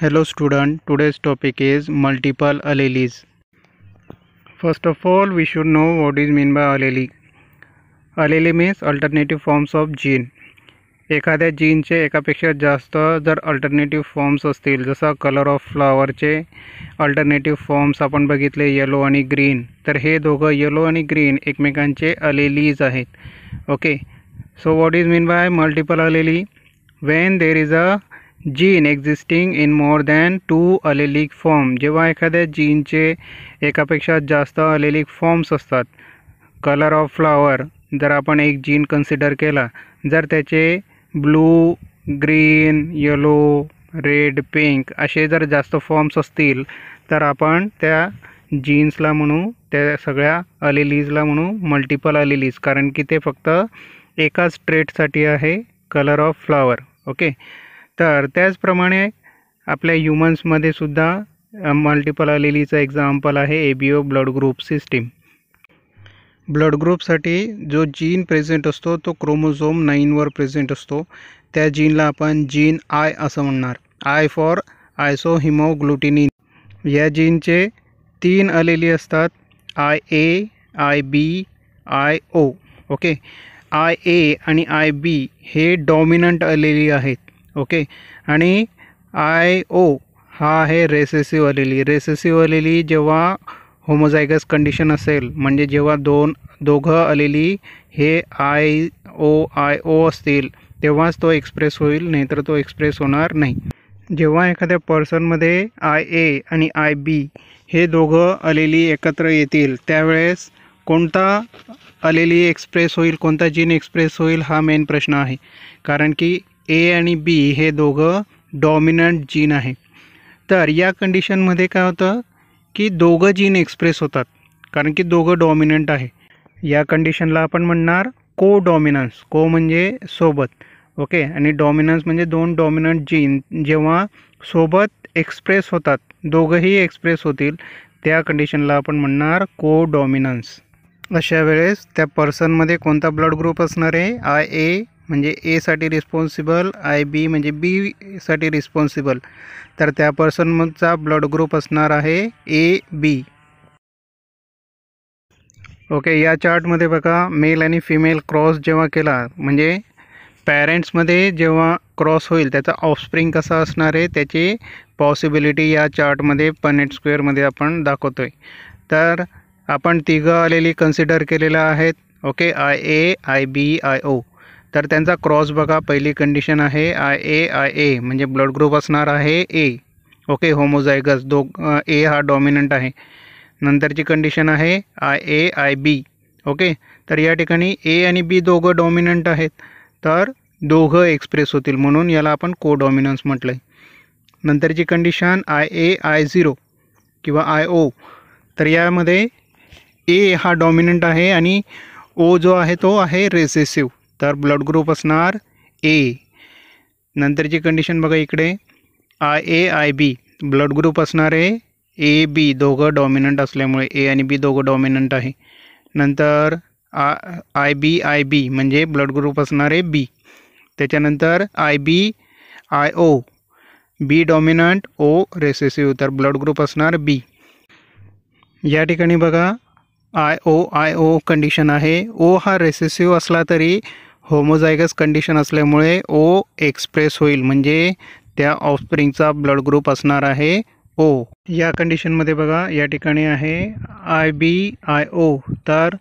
Hello student, today's topic is multiple alleles. First of all we should know what is mean by allele Allele means alternative forms of gene एखाद्या जीनचे एकापेक्षा जास्त जर alternative forms असतील जसं colour of फ्लावरचे alternative forms आपण बघितले येलो आणि ग्रीन तर हे दोघं येलो आणि ग्रीन एकमेकांचे अलेलीज आहेत okay so what is mean by multiple allele when there is a gene existing in more than two allelic form जेव्हा एखाद्या जीनचे एकापेक्षा जास्त अलेलिक फॉर्म्स असतात कलर ऑफ फ्लावर जर आपण एक जीन कन्सिडर केला जर त्याचे blue green yellow red pink असे जर जास्त फॉर्म्स असतील तर आपण त्या जीन्सला म्हणू त्या सगळ्या अलेलीजला म्हणू मल्टिपल अलेलीज कारण की ते फक्त एकाच ट्रेटसाठी आहे कलर ऑफ फ्लावर ओके तर त्याचप्रमाणे आपल्या ह्युमन्समध्ये सुद्धा मल्टिपल आलेलीचं एक्झाम्पल आहे A B O blood group system blood ग्रुपसाठी जो जीन प्रेझेंट असतो तो क्रोमोझोम नाईनवर प्रेझेंट असतो त्या जीनला आपण जीन आय असं म्हणणार आय फॉर आयसो हिमोग्लुटिनिन या जीनचे तीन अलेली असतात I A I B I O okay I A आणि आय बी हे डॉमिनंट अलेली आहेत ओके आणि आय ओ हा आहे रेसेसिव्ह अलेली रेसेसिव्ह अलेली जेव्हा होमोजायगस कंडिशन असेल म्हणजे जेव्हा दोन दोघं आलेली हे आय ओ आय ओ असतील तेव्हाच तो एक्सप्रेस होईल नाहीतर तो एक्सप्रेस होणार नाही जेव्हा एखाद्या पर्सनमध्ये आय ए आणि आय बी हे दोघं आलेली एकत्र येतील त्यावेळेस कोणता आलेली एक्सप्रेस होईल कोणता जीन एक्सप्रेस होईल हा मेन प्रश्न आहे कारण की ए आणि बी हे दोघं डॉमिनंट जीन आहे तर या कंडिशनमध्ये काय होतं की दोघं जीन एक्सप्रेस होतात कारण की दोघं डॉमिनंट आहे या कंडिशनला आपण म्हणणार को डॉमिनन्स को म्हणजे सोबत ओके आणि डॉमिनन्स म्हणजे दोन डॉमिनंट जीन जेव्हा सोबत एक्सप्रेस होतात दोघंही एक्सप्रेस होतील त्या कंडिशनला आपण म्हणणार को डॉमिनन्स अशा वेळेस त्या पर्सनमध्ये कोणता ब्लड ग्रुप असणार आहे आय ए म्हणजे एसाठी रिस्पॉन्सिबल आय बी म्हणजे बीसाठी रिस्पॉन्सिबल तर त्या पर्सनचा ब्लड ग्रुप असणार आहे ए बी ओके या चार्टमध्ये बघा मेल आणि फिमेल क्रॉस जेव्हा केला म्हणजे पॅरेंट्समध्ये जेव्हा क्रॉस होईल त्याचा ऑफस्प्रिंग कसा असणार आहे त्याची पॉसिबिलिटी या चार्टमध्ये पनेट स्क्वेअरमध्ये आपण दाखवतो आहे तर आपण तिघं आलेली कन्सिडर केलेलं आहेत okay I A I B I O तर त्यांचा क्रॉस बघा पहिली कंडिशन आहे आय ए आय ए म्हणजे ब्लड ग्रुप असणार आहे ए ओके होमोझायगस दो ए हा डॉमिनंट आहे नंतरची कंडिशन आहे I A I B okay तर या ठिकाणी ए आणि बी दोघं डॉमिनंट आहेत तर दोघं एक्सप्रेस होतील म्हणून याला आपण को डॉमिनन्स म्हटलं आहे नंतरची condition I A I zero किंवा आय ओ तर यामध्ये ए हा डॉमिनंट आहे आणि ओ जो आहे तो आहे रेसेसिव्ह तर ब्लड ग्रुप असणार ए नंतरची कंडिशन बघा इकडे I A I B blood group असणार आहे ए बी दोघं डॉमिनंट असल्यामुळे ए आणि बी दोघं डॉमिनंट आहे नंतर आ आय बी आय बी म्हणजे ब्लड ग्रुप असणार आहे बी त्याच्यानंतर I B I O B dominant O recessive तर ब्लड ग्रुप असणार बी या ठिकाणी बघा I O I O condition आहे ओ हा रेसेसिव्ह असला तरी होमोझायगस कंडिशन असल्यामुळे ओ एक्सप्रेस होईल म्हणजे त्या ऑफस्प्रिंगचा ब्लड ग्रुप असणार आहे ओ या कंडिशनमध्ये बघा या ठिकाणी आहे आय बी आय ओ तर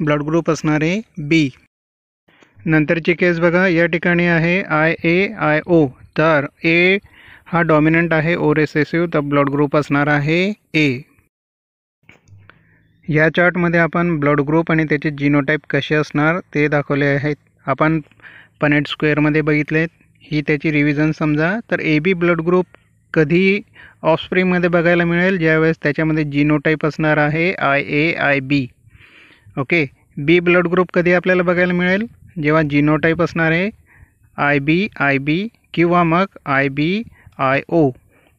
ब्लड ग्रुप असणारे बी नंतरची केस बघा या ठिकाणी आहे आय ए आय ओ तर ए हा डॉमिनंट आहे ओ रेसेसिव्ह तर ब्लड ग्रुप असणार आहे ए या चार्टमध्ये आपण ब्लड ग्रुप आणि त्याचे जिनोटाईप कसे असणार ते दाखवले आहेत आपण पनेट स्क्वेअरमध्ये बघितले ही त्याची रिव्हिजन समजा तर ए बी ब्लड ग्रुप कधी ऑफस्प्रिंगमध्ये बघायला मिळेल ज्यावेळेस त्याच्यामध्ये टाईप असणार आहे I A I B okay B blood group कधी आपल्याला बघायला मिळेल जेव्हा टाईप असणार आहे आय बी आय बी किंवा मग I B I O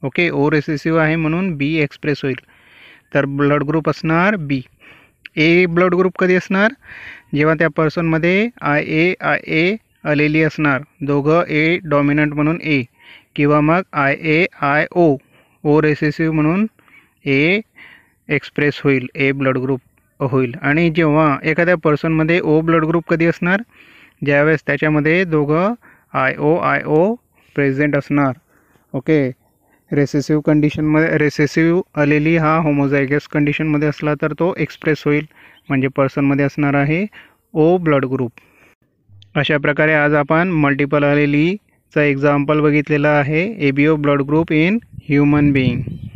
okay O recessive आहे म्हणून बी एक्सप्रेस होईल तर ब्लड ग्रुप असणार बी ए ब्लड ग्रुप कधी असणार जेव्हा त्या पर्सनमध्ये आय ए आय ए आलेली असणार दोघं ए डॉमिनंट म्हणून ए किंवा मग I A I O O recessive म्हणून ए एक्सप्रेस होईल ए ब्लड ग्रुप होईल आणि जेव्हा एखाद्या पर्सनमध्ये ओ ब्लड ग्रुप कधी असणार ज्यावेळेस त्याच्यामध्ये दोघं I O I O present असणार ओके रेसेसिव्ह कंडिशनमध्ये रेसेसिव्ह आलेली हा होमोझायगस कंडिशनमध्ये असला तर तो एक्सप्रेस होईल म्हणजे पर्सनमध्ये असणार आहे ओ ब्लड ग्रुप अशा प्रकारे आज आपण मल्टिपल आलेलीचा एक्झाम्पल बघितलेला आहे A B O blood group in human being